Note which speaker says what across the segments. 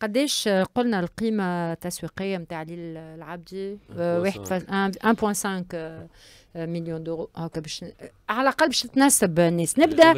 Speaker 1: قداش قلنا القيمه التسويقيه نتاع ليل العبدي 1.5 آه، آه، مليون دورو هكا باش على الاقل باش تناسب الناس نبدا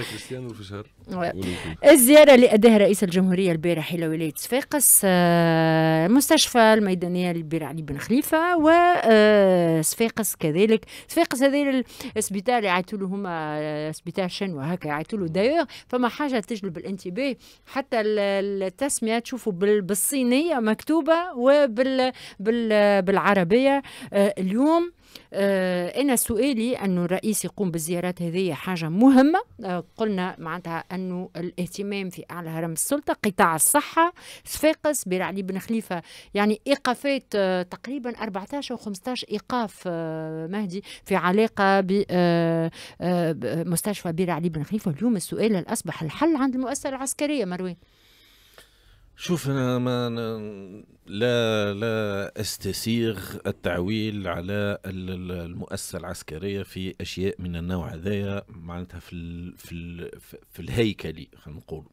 Speaker 1: الزياره اللي اداها رئيس الجمهوريه البارح الى ولايه صفاقس المستشفى آه، الميدانيه البير علي بن خليفه وصفاقس كذلك صفاقس هذا السبيطار اللي عيطوا له هما سبيطار شنوا هكا يعيطوا له دايوغ فما حاجه تجلب الانتباه حتى التسميه تشوفوا بال بالصينيه مكتوبه وبال بال بالعربيه آه، اليوم آه، انا سؤالي انه الرئيس يقوم بالزيارات هذه حاجه مهمه آه، قلنا معناتها انه الاهتمام في اعلى هرم السلطه قطاع الصحه صفاقس بير علي بن خليفه يعني ايقافات تقريبا 14 او 15 ايقاف مهدي في علاقه بمستشفى بير علي بن خليفه اليوم السؤال اصبح الحل عند المؤسسه العسكريه مروان شوف
Speaker 2: انا ما لا لا استسيغ التعويل على المؤسسه العسكريه في اشياء من النوع هذايا معناتها في الـ في الـ في الهيكلي خلينا نقول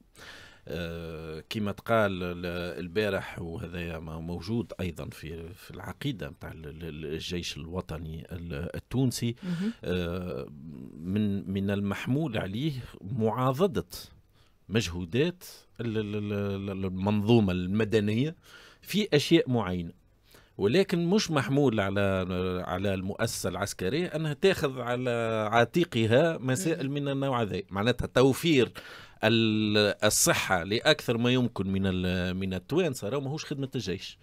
Speaker 2: آه، كما تقال البارح وهذا موجود ايضا في في العقيده نتاع الجيش الوطني التونسي آه، من من المحمول عليه معاضده مجهودات المنظومه المدنيه في اشياء معينه ولكن مش محمول على على المؤسسه العسكريه انها تاخذ على عاتقها مسائل من النوع هذا معناتها توفير الصحه لاكثر ما يمكن من من التوانسه راه ماهوش خدمه الجيش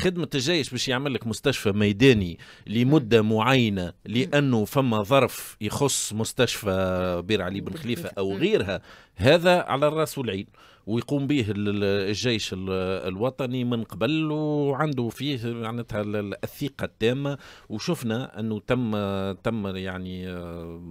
Speaker 2: خدمه الجيش باش يعمل لك مستشفى ميداني لمده معينه لانه فما ظرف يخص مستشفى بير علي بن خليفه او غيرها هذا على الراس والعين ويقوم به الجيش الوطني من قبل وعنده فيه معناتها الثقه التامه وشفنا انه تم تم يعني آه،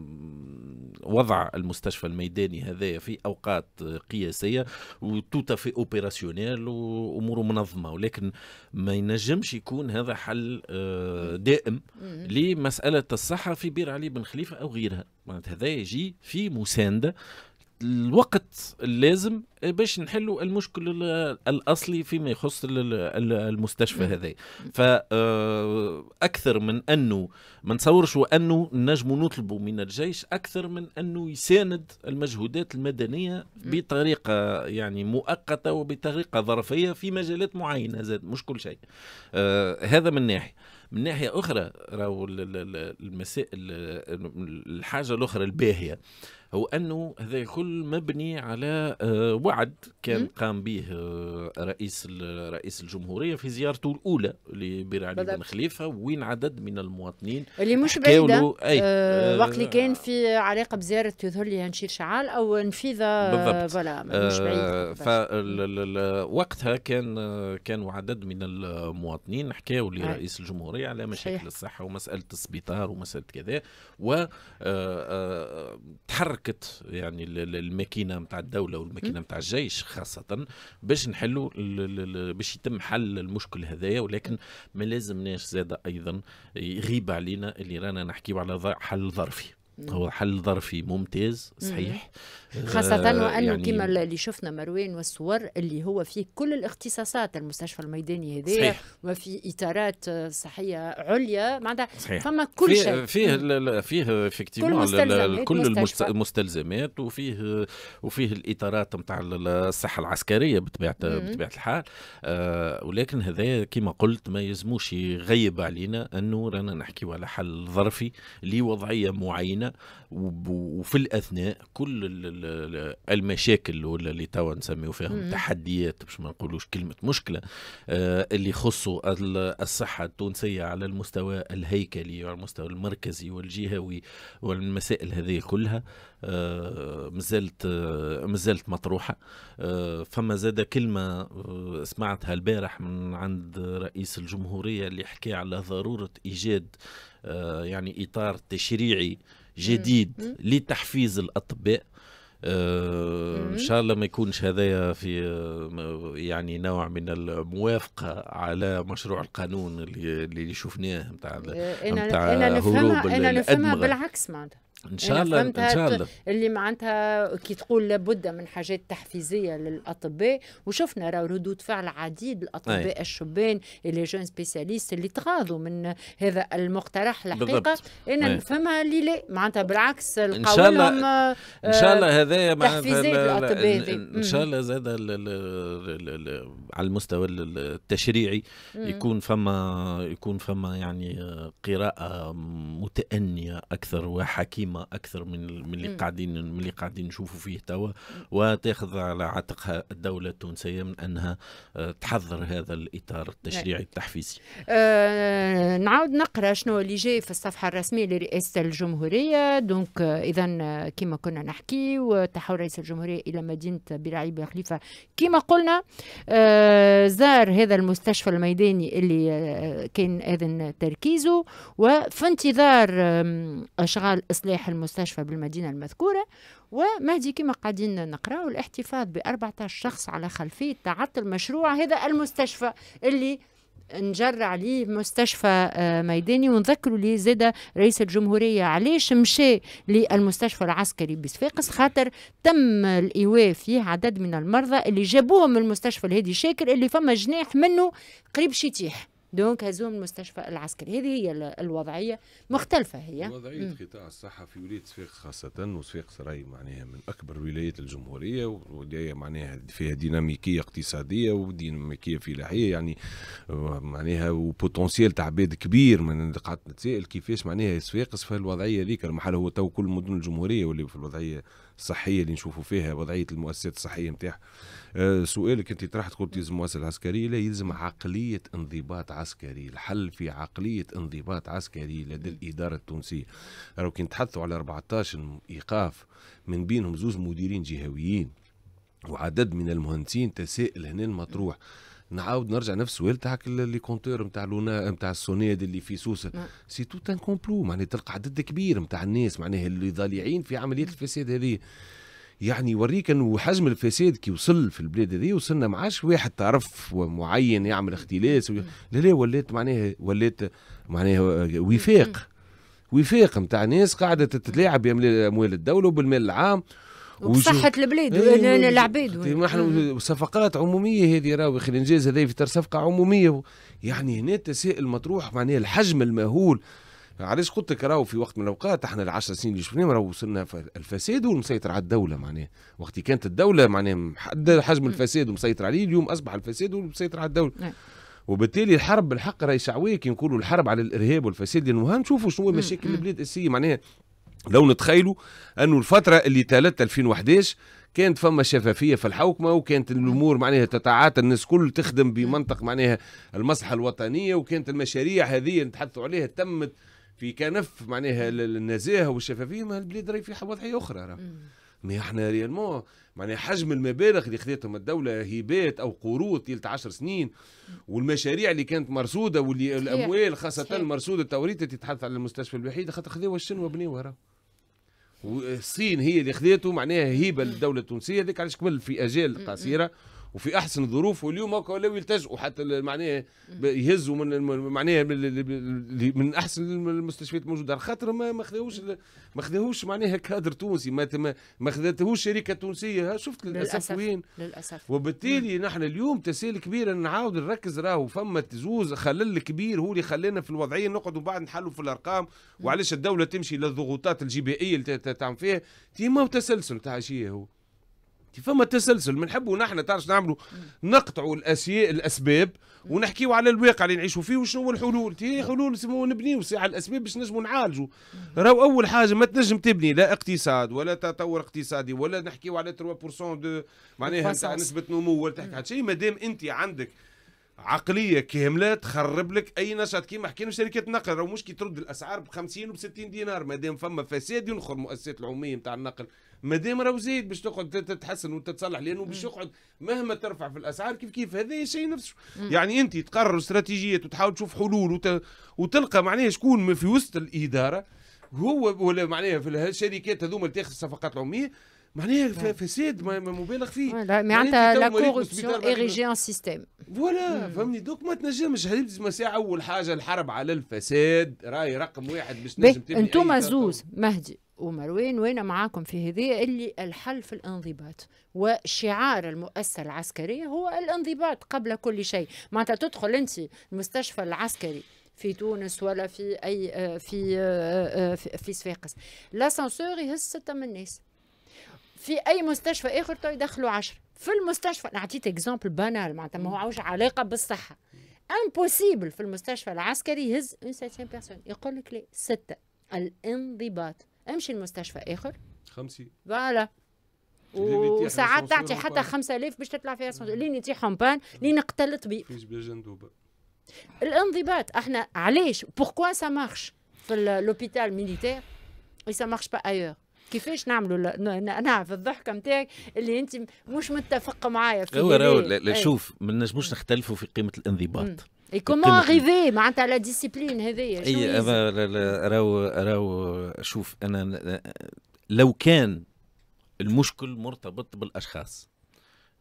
Speaker 2: وضع المستشفى الميداني هذايا في اوقات قياسيه وتوتا في اوبيراسيونيل واموره منظمه ولكن ما ينجمش يكون هذا حل آه، دائم لمساله الصحه في بير علي بن خليفه او غيرها معناتها هذا يجي في مسانده الوقت اللازم باش نحلوا المشكل الاصلي فيما يخص المستشفى هذا فاكثر آه، من انه ما نصورش انه نجم نطلبوا من الجيش اكثر من انه يساند المجهودات المدنيه بطريقه يعني مؤقته وبطريقه ظرفيه في مجالات معينه زاد مش كل شيء آه، هذا من ناحيه من ناحيه اخرى راهو المسائل الحاجه الاخرى الباهيه هو انه هذا الكل مبني على آه، وعد كان قام به آه، رئيس رئيس الجمهوريه في زيارته الاولى لبير علي بن خليفه وين عدد من المواطنين اللي مش بعيده أي آه،, آه وقت اللي كان
Speaker 1: في علاقه بزياره تظهر لي هنشير شعال او نفيذه بالضبط فوالا مش بعيده
Speaker 2: آه وقتها كان كانوا عدد من المواطنين حكاوا لرئيس الجمهوريه على مشاكل الصحه ومساله السبيطار ومساله كذا و تحرك حركه يعني الماكينه نتاع الدوله والماكينه نتاع الجيش خاصه باش نحلوا باش يتم حل المشكل هذايا ولكن ما لازمناش زاده ايضا يغيب علينا اللي رانا نحكيه على حل ظرفي هو حل ظرفي ممتاز صحيح خاصة آه وأنه يعني كما
Speaker 1: اللي شفنا مروان والصور اللي هو فيه كل الاختصاصات المستشفى الميداني هذا وفي إطارات صحية عليا معناتها فما كل فيه شيء فيه
Speaker 2: فيه افكتيفمون كل المستلزمات وفيه وفيه الإطارات نتاع الصحة العسكرية بطبيعة بطبيعة الحال آه ولكن هذا كما قلت ما يلزموش يغيب علينا أنه رانا نحكيو على حل ظرفي لوضعية معينة وفي الاثناء كل المشاكل ولا اللي توا نسميو فيهم تحديات باش ما نقولوش كلمه مشكله آه، اللي يخصوا الصحه التونسيه على المستوى الهيكلي وعلى المستوى المركزي والجهوي والمسائل هذه كلها آه، مازالت آه، مازالت مطروحه فما زاد كلمه سمعتها البارح من عند رئيس الجمهوريه اللي حكى على ضروره ايجاد يعني اطار تشريعي جديد لتحفيز الاطباء آه، ان شاء الله ما يكونش هذايا في آه، يعني نوع من الموافقه على مشروع القانون اللي اللي شفناه نتاع إيه، نتاع هروب انا نفهمها بالعكس معناتها يعني ان شاء الله ان شاء الله
Speaker 1: اللي معناتها كي تقول لابد من حاجات تحفيزيه للاطباء وشفنا راه ردود فعل عديد الاطباء أي. الشبان اللي جون سبيسياليست اللي تغاضوا من هذا المقترح الحقيقه انا فما اللي لا معناتها بالعكس ان شاء الله ان شاء الله آه، هذايا معناتها ان شاء الله
Speaker 2: زاد على المستوى التشريعي يكون فما يكون فما يعني قراءه متانيه اكثر وحكيمه اكثر من من اللي قاعدين من اللي قاعدين نشوفوا فيه توا وتاخذ على عاتقها الدوله التونسيه من انها آه، تحضر هذا الاطار التشريعي نعم. التحفيزي.
Speaker 1: أه نعاود نقرا شنو اللي جاي في الصفحه الرسميه لرئاسه الجمهوريه دونك آه، اذا آه، كما كنا نحكي وتحول رئيس الجمهوريه الى مدينه بلعيبه خليفه كما قلنا آه زار هذا المستشفى الميداني اللي كان اذن تركيزه وفي انتظار اشغال اصلاح لوائح المستشفى بالمدينة المذكورة ومهدي كما قاعدين نقراو الاحتفاظ ب 14 شخص على خلفية تعطل مشروع هذا المستشفى اللي نجر عليه مستشفى آه، ميداني ونذكروا لي زادة رئيس الجمهورية علاش مشى للمستشفى العسكري بصفاقس خاطر تم الإيواء فيه عدد من المرضى اللي جابوهم من المستشفى الهادي شاكر اللي فما جناح منه قريب شيتيح دونك هزوهم المستشفى العسكري هذه هي الوضعيه مختلفه هي وضعيه
Speaker 3: قطاع الصحه في ولايه صفاق خاصه وصفاق راهي معناها من اكبر ولايات الجمهوريه ولايه معناها فيها ديناميكيه اقتصاديه وديناميكيه فلاحيه يعني آه، معناها وبوتنسيال تاع عباد كبير من قعدت نتسائل كيفاش معناها صفاقس في الوضعيه هذيك المحل هو تو كل مدن الجمهوريه واللي في الوضعيه الصحيه اللي نشوفوا فيها وضعيه المؤسسات الصحيه نتاعها آه، سؤالك انت طرحت قلت يلزم مؤسسه العسكريه لا يلزم عقليه انضباط عسكري الحل في عقليه انضباط عسكري لدى الاداره التونسيه راهو كي نتحدثوا على 14 ايقاف من بينهم زوز مديرين جهويين وعدد من المهندسين تساءل هنا المطروح نعاود نرجع نفس السؤال تاعك لي كونتور نتاع لونا نتاع السونيد اللي في سوسه سي تو ان كومبلو معناها تلقى عدد كبير نتاع الناس معناها اللي ضالعين في عمليه نعم. الفساد هذه يعني يوريك انه حجم الفساد كي وصل في البلاد هذه وصلنا ما عادش واحد تعرف معين يعمل اختلاس وي... نعم. لا لا ولات معناها ولات معناها وفاق وفاق نتاع ناس قاعده تتلاعب باموال الدوله وبالمال العام وصحة البلاد ايه العباد نحن صفقات عمومية هذه راهو اخي الانجاز هذا في صفقة عمومية يعني هنا التساؤل مطروح معناها الحجم المهول علاش قلت لك راهو في وقت من الاوقات احنا العشر سنين اللي شفناهم راهو وصلنا الفساد والمسيطر على الدوله معناها وقت كانت الدوله معناها محدده حجم الفساد ومسيطر عليه اليوم اصبح الفساد والمسيطر على الدوله نعم. وبالتالي الحرب بالحق راهي شعويه كي نقولوا الحرب على الارهاب والفساد لانه نشوفوا شنو هو مشاكل البلاد الاساسيه معناها لو نتخيلوا انه الفتره اللي تالت 2011 كانت فما شفافيه في الحوكمه وكانت الامور معناها تتعاطى الناس كل تخدم بمنطق معناها المصلحه الوطنيه وكانت المشاريع هذه نتحدثوا عليها تمت في كنف معناها النزاهه والشفافيه ما البلاد راهي في وضعيه اخرى ما احنا ريالمون معناها حجم المبالغ اللي خذتهم الدوله هبات او قروض تلت 10 سنين والمشاريع اللي كانت مرصوده واللي صحيح. الاموال خاصه صحيح. مرصوده توريت تتحدث على المستشفى الوحيد خاطر خذوها الشنوه بنيوها راه والصين هي اللي خذاته معناها هيبه للدوله التونسيه هذاك علاش كمل في اجال قصيره وفي احسن الظروف واليوم هكا ولاو يلتجؤوا حتى معناها يهزوا من معناها من احسن المستشفيات الموجوده على خاطر ما خذاوش ما خذاوش معناها كادر تونسي ما ما خذاتهوش شركه تونسيه شفت للاسف, للأسف وين للاسف وبالتالي نحن اليوم تساهل كبير نعاود نركز راهو فما تزوز خلل كبير هو اللي خلانا في الوضعيه نقعدوا بعد نحلوا في الارقام وعلاش الدوله تمشي للضغوطات الجبائيه اللي تعمل فيها تيما وتسلسل تاع هو فما تسلسل بنحبوا نحن تعرف نعملوا نقطعوا الاسياء الاسباب ونحكيوا على الواقع اللي نعيشوا فيه وشنو هو الحلول تي حلول نبنيو على الاسباب باش نجموا نعالجوا راهو اول حاجه ما تنجم تبني لا اقتصاد ولا تطور اقتصادي ولا نحكيوا على 3% دو معناها نسبه نمو ولا تحكي على شيء ما دام انت عندك عقليه كامله تخرب لك اي نشاط كيما حكينا شركات النقل راهو مش كي ترد الاسعار ب 50 وب 60 دينار ما دام فما فساد ينخر المؤسسات العموميه نتاع النقل ما دام راهو زايد باش تقعد تتحسن وتتصلح لانه باش يقعد مهما ترفع في الاسعار كيف كيف هذا شيء نفسه يعني انت تقرر استراتيجيات وتحاول تشوف حلول وت... وتلقى معناها شكون ما في وسط الاداره هو ولا معناها في الشركات هذوما اللي تاخذ الصفقات العموميه
Speaker 1: معناها فساد مبالغ فيه معناتها لا كوربسيون اريجي ان سيستيم فوالا
Speaker 3: فهمني دوك ما تنجمش هلزم ساعه اول حاجه الحرب على الفساد راهي رقم واحد باش تنجم تبني انتوما زوز
Speaker 1: مهدي ومروان وانا معاكم في هذه اللي الحل في الانضباط وشعار المؤسسه العسكريه هو الانضباط قبل كل شيء معناتها تدخل انت المستشفى العسكري في تونس ولا في اي آه، آه، آه، في في صفاقس لاسانسور يهز سته من الناس في اي مستشفى اخر تو يدخلوا عشرة في المستشفى نعطيك اكزامبل بانال معناتها ما هوش علاقه بالصحه امبوسيبل في المستشفى العسكري يهز اون سيتيام بيرسون يقول لك لا سته الانضباط امشي لمستشفى اخر خمسي فوالا
Speaker 3: وساعات تعطي حتى
Speaker 1: 5000 باش تطلع فيها لين يتي بان لين قتل الطبيب الانضباط احنا علاش بوركوا سا مارش في لوبيتال ميليتير اي سا مارش با ايور كيفاش نعملوا نعرف الضحكه نتاعك اللي انت مش متفق معايا في هو إيه. شوف
Speaker 2: ما نجموش نختلفوا في قيمه الانضباط
Speaker 1: اي كومون اريفي معناتها لا ديسيبلين هذايا اي
Speaker 2: راهو راهو شوف انا لو كان المشكل مرتبط بالاشخاص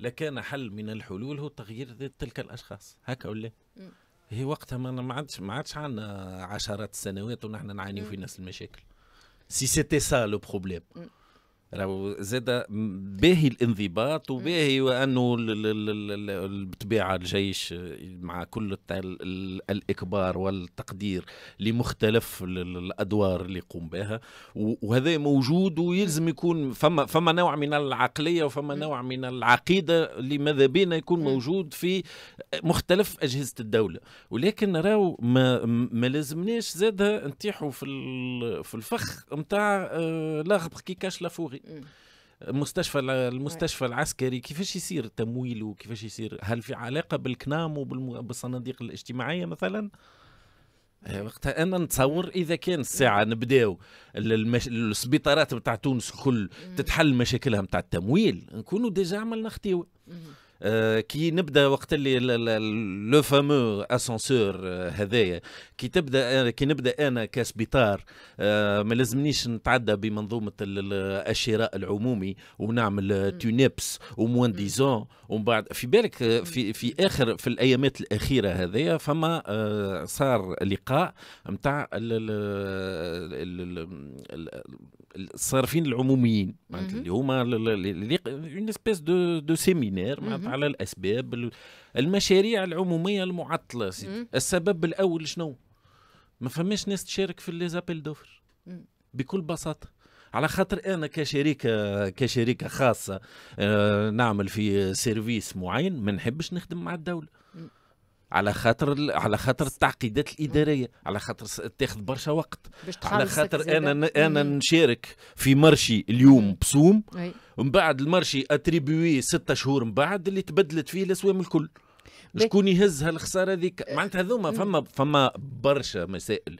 Speaker 2: لكان حل من الحلول هو تغيير تلك الاشخاص هكا ولا هي وقتها ما عادش ما عادش عندنا عشرات السنوات ونحن نعانيو في نفس المشاكل سي سيتي سا لو بروبليم راهو زاد باهي الانضباط وباهي وانه بالطبيعه الجيش مع كل الاكبار والتقدير لمختلف الادوار اللي يقوم بها وهذا موجود ويلزم يكون فما فما نوع من العقليه وفما نوع من العقيده اللي ماذا بينا يكون موجود في مختلف اجهزه الدوله ولكن راهو ما, ما لازمناش زاد نتيحوا في في الفخ نتاع آه، لا كي كاش لافوغي الصغير مستشفى المستشفى العسكري كيفاش يصير التمويل وكيفاش يصير هل في علاقه بالكنام وبالصناديق الاجتماعيه مثلا آه، وقتها انا نتصور اذا كان الساعه نبداو المش... السبيطارات بتاع تونس الكل تتحل مشاكلها بتاع التمويل نكونوا ديجا عملنا خطيوه كي نبدا وقت اللي لو فامو اسانسور هذايا كي تبدا كي نبدا انا كسبيطار ما لازمنيش نتعدى بمنظومه الشراء العمومي ونعمل تونيبس وموان ديزون ومن بعد في بالك في في اخر في الايامات الاخيره هذايا فما صار لقاء نتاع الصارفين العموميين اللي هما اون اسبيس دو دو سيمينير معناتها على الاسباب المشاريع العموميه المعطله سيدي السبب الاول شنو ما فماش ناس تشارك في لي زابيل دوفر بكل بساطه على خاطر انا كشركه كشركه خاصه آه، نعمل في سيرفيس معين ما نحبش نخدم مع الدوله على خاطر على خاطر التعقيدات الاداريه على خاطر تاخذ برشا وقت على خاطر انا انا نشارك في مرشي اليوم بصوم ومن بعد المرشي اتريبيوي ستة شهور من بعد اللي تبدلت فيه الاسوام الكل شكون يهز هالخساره ذيك آه. معناتها هذوما فما فما برشا مسائل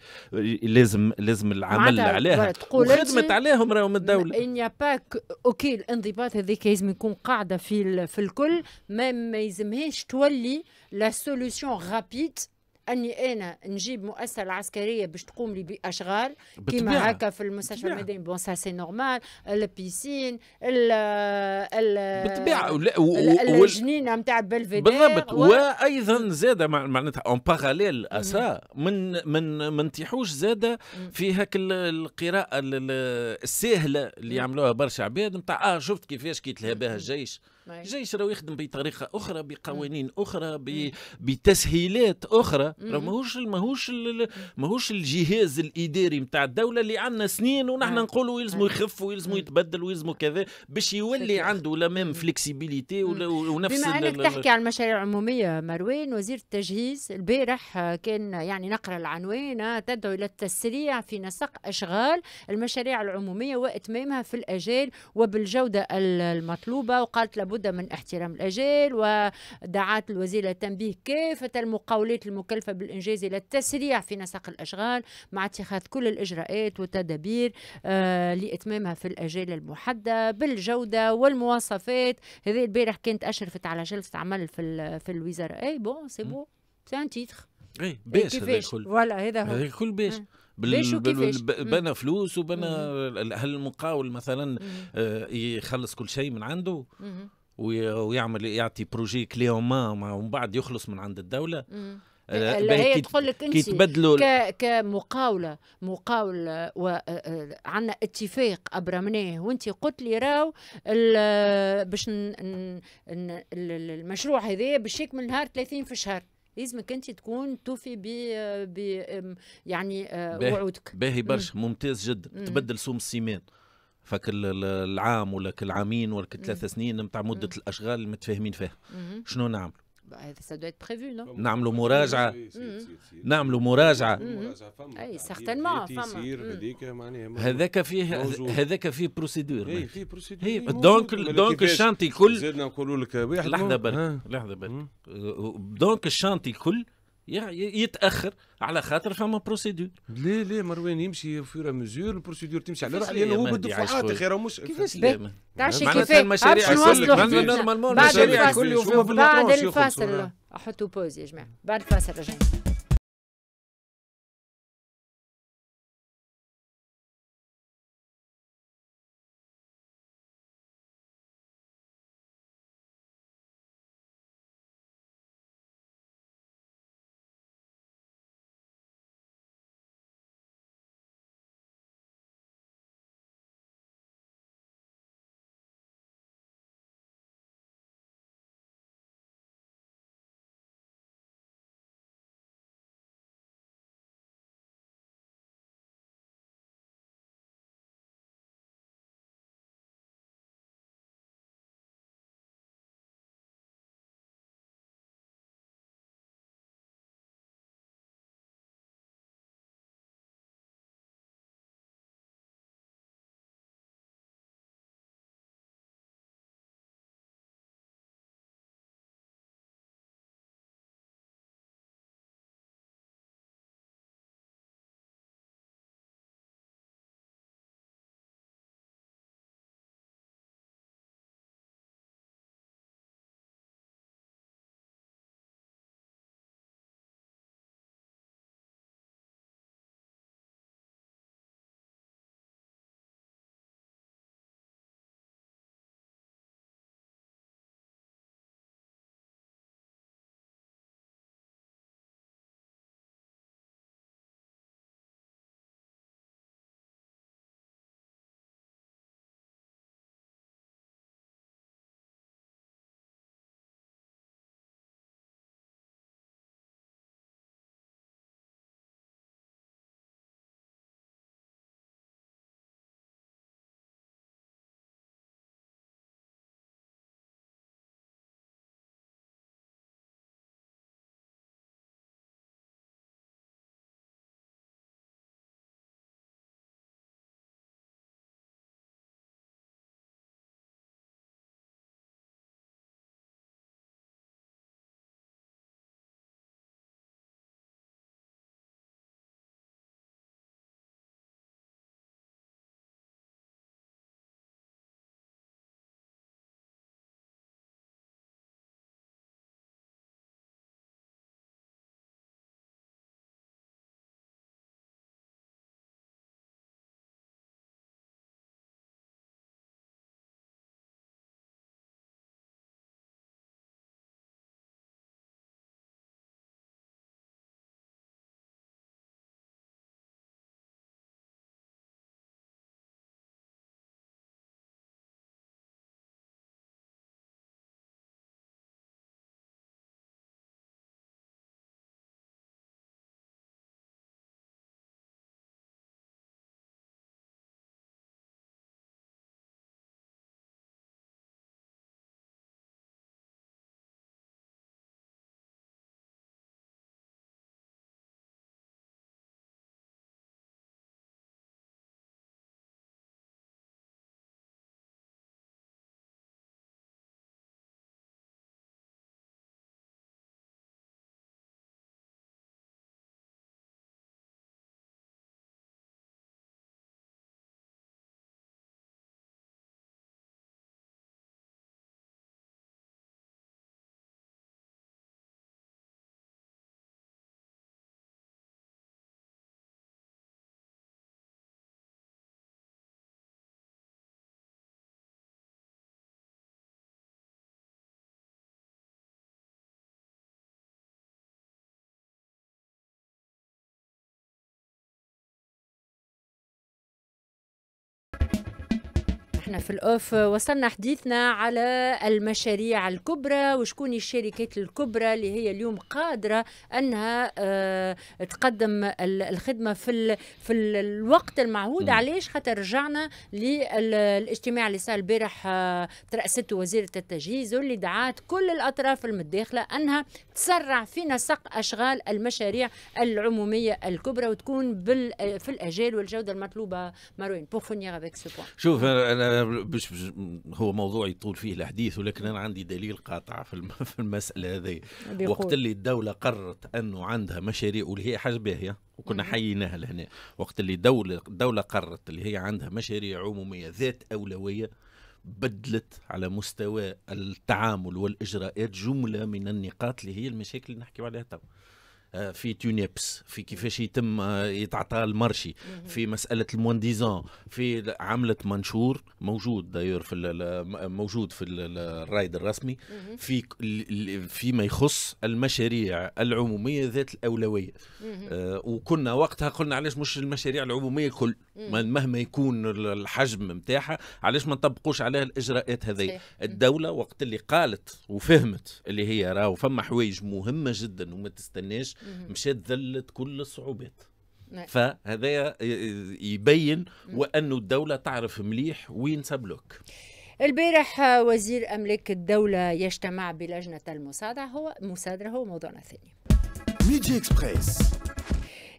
Speaker 2: لازم لازم العمل عليها وخدمت عليهم راهم الدوله
Speaker 1: ان باك اوكي الانضباط هذيك لازم يكون قاعده في في الكل ما ما يلزمهاش تولي لا سوليسيون رابيد اني انا نجيب مؤسسه عسكريه باش تقوم لي باشغال كيما هكا في المستشفى المدني بون سا سي نورمال البيسين ال ال الجنينه نتاع بلفيدير بالضبط و...
Speaker 2: وايضا زاد معناتها اون باراليل اسا من من ما نطيحوش زاد في هاك القراءه السهله اللي يعملوها برشا عباد نتاع اه شفت كيفاش كي تلهى بها الجيش الجيش راه يخدم بطريقه اخرى بقوانين اخرى بتسهيلات اخرى راه ماهوش ماهوش ماهوش الجهاز الاداري نتاع الدوله اللي عندنا سنين ونحن نقولوا يلزموا يخفوا ويلزموا يتبدل ويلزموا كذا باش يولي عنده لا ميم فليكسيبيليتي ونفس بما انك تحكي على
Speaker 1: المشاريع العموميه مروان وزير التجهيز البارح آه، كان يعني نقرا العنوان آه، تدعو الى التسريع في نسق اشغال المشاريع العموميه واتمامها في الاجال وبالجوده المطلوبه وقالت لابد لابد من احترام الأجال ودعات الوزيرة للتنبيه كافة المقاولات المكلفة بالإنجاز إلى التسريع في نسق الأشغال مع اتخاذ كل الإجراءات والتدابير آه، لإتمامها في الأجال المحددة بالجودة والمواصفات هذه البارح كانت أشرفت على جلسة عمل في, في الوزارة أي بون سي بو سي ان تيتر اي باش هذا الكل فوالا هذا هو الكل باش بال... بال... بنى
Speaker 2: فلوس وبنى هل المقاول مثلا آه يخلص كل شيء من عنده مم. ويعمل يعطي بروجي كلي ومن بعد يخلص من عند الدوله
Speaker 1: مم. اللي آه، هي تقول لك انت كمقاوله مقاوله وعندنا آه، آه، اتفاق ابرمناه وانت قلت لي راو باش المشروع هذا باش يكمل نهار 30 في الشهر لازمك انت تكون توفي ب يعني وعودك باهي برشا ممتاز
Speaker 2: جدا مم. تبدل سوم السيمان فكل العام ولا كل عامين ولا كل ثلاث سنين نتاع مده الاشغال متفاهمين فيها شنو نعمل
Speaker 1: نعملوا مراجعه نعملوا مراجعه اي سيغتينمون يعني
Speaker 3: فما هذاك فيه هذاك فيه بروسيدور اي فيه بروسيدور دونك دونك الشانتي الكل زدنا نقولوا لك واحد لحظه برك لحظه برك دونك أه، أه، الشانتي الكل يتاخر على خاطر فما بروسيدور لا لا مروان يمشي فيورا مزور البروسيدور تمشي على روحها لانه هو بالدفعات اخي راه مش كيفاش لا تعرفش كيفاش المشاريع كل نورمالمون المشاريع كل بعد الفاصل
Speaker 1: احطوا بوز يا جماعه بعد الفاصل رجعنا احنا في الاوف وصلنا حديثنا على المشاريع الكبرى وشكون الشركات الكبرى اللي هي اليوم قادره انها آه، تقدم الخدمه في في الوقت المعهود علاش خاطر رجعنا للاجتماع اللي صار البارح آه، ترأسته وزيره التجهيز واللي دعات كل الاطراف المتداخله انها تسرع في نسق اشغال المشاريع العموميه الكبرى وتكون بال آه، في الاجال والجوده المطلوبه مروين بوغ فونيغ افيك سو
Speaker 2: شوف انا بش هو موضوع يطول فيه الحديث ولكن انا عندي دليل قاطع في المساله هذه وقت اللي الدوله قررت انه عندها مشاريع واللي هي حاجه باهيه وكنا حييناها لهنا وقت اللي الدوله الدوله قررت اللي هي عندها مشاريع عموميه ذات اولويه بدلت على مستوى التعامل والاجراءات جمله من النقاط اللي هي المشاكل اللي نحكي عليها تو آه، في تونيبس في كيفاش يتم آه، يتعطى المرشي في مساله المونديزان في عمله منشور موجود داير في موجود في الرايد الرسمي في فيما يخص المشاريع العموميه ذات الاولويه آه، وكنا وقتها قلنا علاش مش المشاريع العموميه الكل مهما يكون الحجم نتاعها علاش ما نطبقوش عليها الاجراءات هذه الدوله وقت اللي قالت وفهمت اللي هي راهو فما حوايج مهمه جدا وما تستناش مشات ذلت كل الصعوبات نعم. فهذا يبين وأن الدولة تعرف مليح وين سبلوك
Speaker 1: البارح وزير أملاك الدولة يجتمع بلجنة المصادرة هو مصادرة هو موضوعنا الثاني ميجي إكسبريس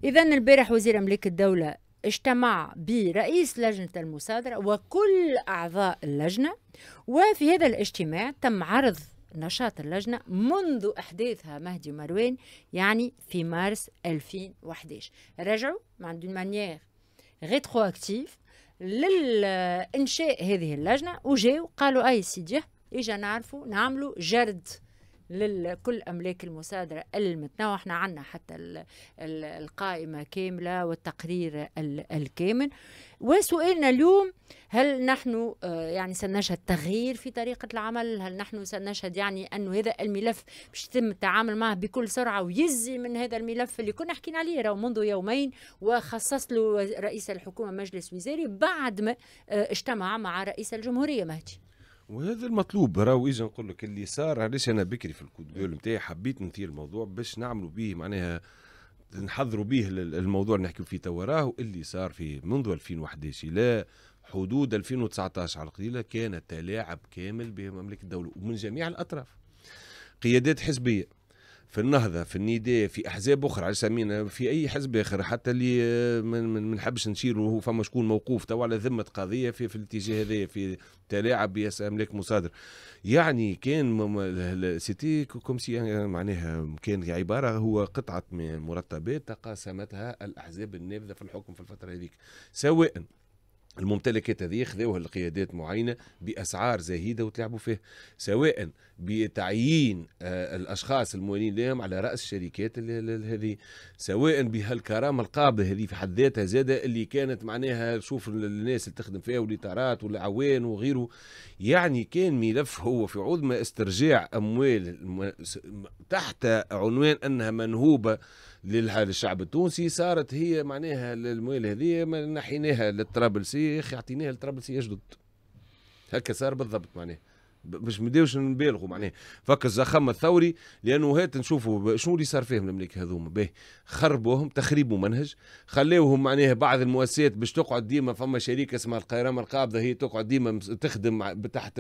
Speaker 1: إذا البارح وزير أملاك الدولة اجتمع برئيس لجنة المصادرة وكل أعضاء اللجنة وفي هذا الاجتماع تم عرض نشاط اللجنة منذ إحداثها مهدي مروان يعني في مارس 2011 رجعوا من دون مانيير أكتيف للإنشاء هذه اللجنة وجاو قالوا أي آه سيدي إجا نعرفوا نعملوا جرد لكل أملاك المصادرة المتنوعة احنا عندنا حتى القائمة كاملة والتقرير الكامل وسؤالنا اليوم هل نحن آه، يعني سنشهد تغيير في طريقة العمل هل نحن سنشهد يعني أنه هذا الملف باش يتم التعامل معه بكل سرعة ويزي من هذا الملف اللي كنا حكينا عليه راه منذ يومين وخصص له رئيس الحكومة مجلس وزاري بعد ما آه، اجتمع مع رئيس الجمهورية مهدي
Speaker 3: وهذا المطلوب راهو اجا نقول لك اللي صار علاش انا بكري في الكود نتاعي حبيت نثير الموضوع باش نعملوا به معناها نحضروا به الموضوع اللي نحكيو فيه توا راهو اللي صار في منذ 2011 الى حدود 2019 على القليله كان تلاعب كامل بمملكه الدوله ومن جميع الاطراف قيادات حزبيه في النهضة في النداء في أحزاب أخرى على سمينا في أي حزب آخر حتى اللي ما نحبش نشيره هو فما شكون موقوف تو على ذمة قضية في, في الاتجاه هذا في تلاعب بأملاك مصادر يعني كان سيتي كوم سي يعني معناها كان عبارة هو قطعة من مرتبات تقاسمتها الأحزاب النابذة في الحكم في الفترة هذيك سواء الممتلكات هذه خذوها لقيادات معينه باسعار زهيده وتلعبوا فيه سواء بتعيين آه، الاشخاص الموالين لهم على راس الشركات هذه سواء بهالكرامه القابضه هذه في حد ذاتها زاده اللي كانت معناها شوف الناس اللي تخدم فيها والاطارات والعوان وغيره يعني كان ملف هو في عظمى استرجاع اموال تحت عنوان انها منهوبه للشعب التونسي صارت هي معناها الموال هذه نحيناها للطرابلسي يا اخي اعطيناها للطرابلسي يجدد هكا صار بالضبط معناها باش ما نبالغوا معناها فك الزخم الثوري لانه هات نشوفوا شنو اللي صار فيهم الملاك هذوما باهي خربوهم تخريبوا منهج خلاوهم معناها بعض المؤسسات باش تقعد ديما فما شركه اسمها القيرام القابضه هي تقعد ديما تخدم تحت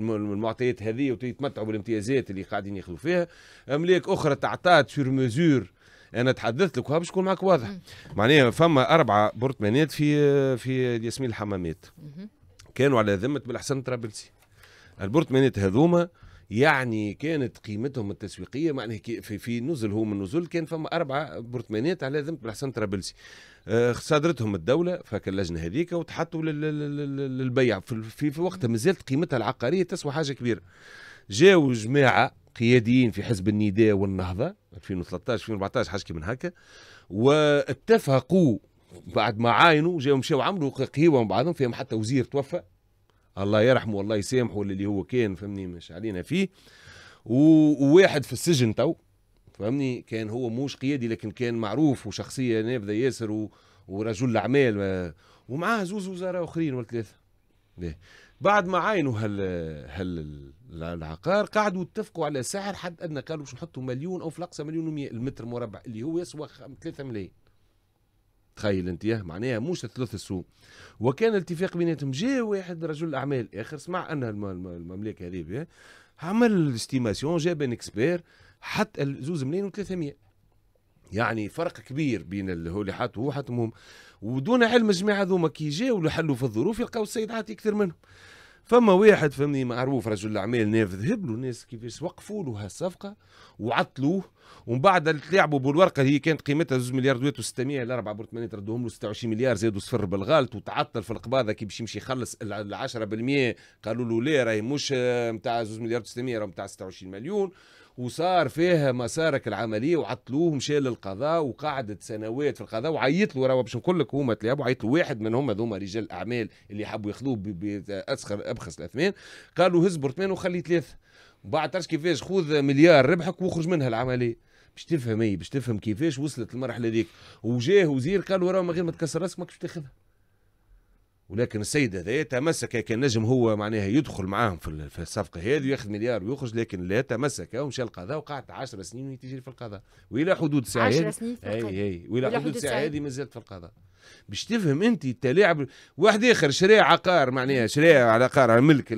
Speaker 3: المعطيات هذه وتتمتعوا بالامتيازات اللي قاعدين ياخذوا فيها املاك اخرى تعطات سور مزور انا تحدثت لك باش يكون معك واضح معناها فما اربعه برطمانات في في ياسمين الحمامات كانوا على ذمه بالاحسن طرابلسي البورتمانات هذوما يعني كانت قيمتهم التسويقيه معناه في, في نزل هو من نزول كان فما اربعه بورتمانات على ذمه بالاحسن طرابلسي آه صادرتهم الدوله فك اللجنه هذيك وتحطوا للبيع في, في, في وقتها مازالت قيمتها العقاريه تسوى حاجه كبيره جاوا جماعه قياديين في حزب النداء والنهضه 2013 2014 حاجه من هكا واتفقوا بعد ما عاينوا جاوا مشاو عملوا قهوه مع بعضهم فيهم حتى وزير توفى الله يرحمه والله يسامحه اللي هو كان فهمني مش علينا فيه وواحد في السجن تو فهمني كان هو موش قيادي لكن كان معروف وشخصيه نافذه ياسر ورجل اعمال ومعاه زوز وزراء اخرين ولا ثلاثه إيه. بعد ما عاينوا هال هال العقار قعدوا اتفقوا على سعر حد ادنى قالوا باش نحطوا مليون او في الاقصى مليون و100 المتر مربع اللي هو يسوى 3 ملايين تخيل انت معناها موش ثلاث السوق وكان الاتفاق بيناتهم جاء واحد رجل اعمال اخر سمع ان المملكه هذه عمل استيماسيون جاب ان اكسبير حط زوز ملايين و300 يعني فرق كبير بين اللي هو اللي حاطه هو حطهم ودون علم الجماعه هذوما كي جاوا حلوا في الظروف يلقاو السيد عاطي اكثر منهم فما واحد فهمني معروف رجل الاعمال نافذ هبلوا الناس كيفاش وقفوا له هالصفقه وعطلوه ومن بعد تلاعبوا بالورقه اللي هي كانت قيمتها 2 مليار دوات و600 ل 4 بور 8 ردوهم له 26 مليار زادوا صفر بالغلط وتعطل في القباضه كي باش يمشي يخلص ال 10% قالوا له لا راهي مش نتاع آه، 2 مليار و600 راهي نتاع 26 مليون وصار فيها مسارك العمليه وعطلوه مشى للقضاء وقعدت سنوات في القضاء وعيط له راه باش نقول لك هما تلعبوا عيط له واحد من هما ذوما رجال الاعمال اللي حبوا ياخذوه باسخر ابخس الاثمان قالوا هز برطمان وخلي ثلاثه وبعد تعرف كيفاش خذ مليار ربحك واخرج منها العمليه باش تفهم هي إيه؟ باش تفهم كيفاش وصلت المرحله ذيك وجاه وزير قالوا راه من غير ما تكسر راسك ماكش تاخذها ولكن السيد هذا تمسك كان نجم هو معناها يدخل معاهم في الصفقه هذه وياخذ مليار ويخرج لكن لا تمسك ومشى القضاء وقعد 10 سنين وهي تجري في القضاء والى حدود الساعه 10 سنين في القضاء اي اي والى حدود الساعه هذه مازالت في القضاء باش تفهم انت التلاعب واحد اخر شراء عقار معناها شراء على عقار على ملك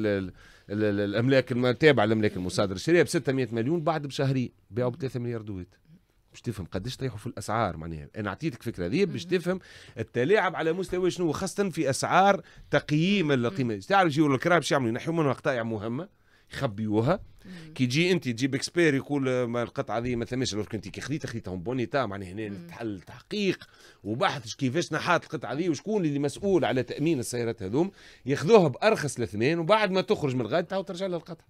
Speaker 3: الاملاك التابعه للاملاك المصادره شراء ب 600 مليون بعد بشهرين باعوا ب 3 مليار دويت باش تفهم قداش طيحوا في الاسعار معناها انا اعطيتك فكره هذه باش تفهم التلاعب على مستوى شنو خاصه في اسعار تقييم القيمه تعرف يجيو الكراب باش يعملوا ينحيوا منها قطايع مهمه يخبيوها كي تجي انت تجيب اكسبير يقول ما القطعه هذه ما ثماش لو كنت كي خذيتها خذيتها بونيتا معناها هنا تحل تحقيق وبحث كيفاش نحات القطعه هذه وشكون اللي مسؤول على تامين السيارات هذوم ياخذوها بارخص الاثنين وبعد ما تخرج من الغد تعاود ترجع لها القطعه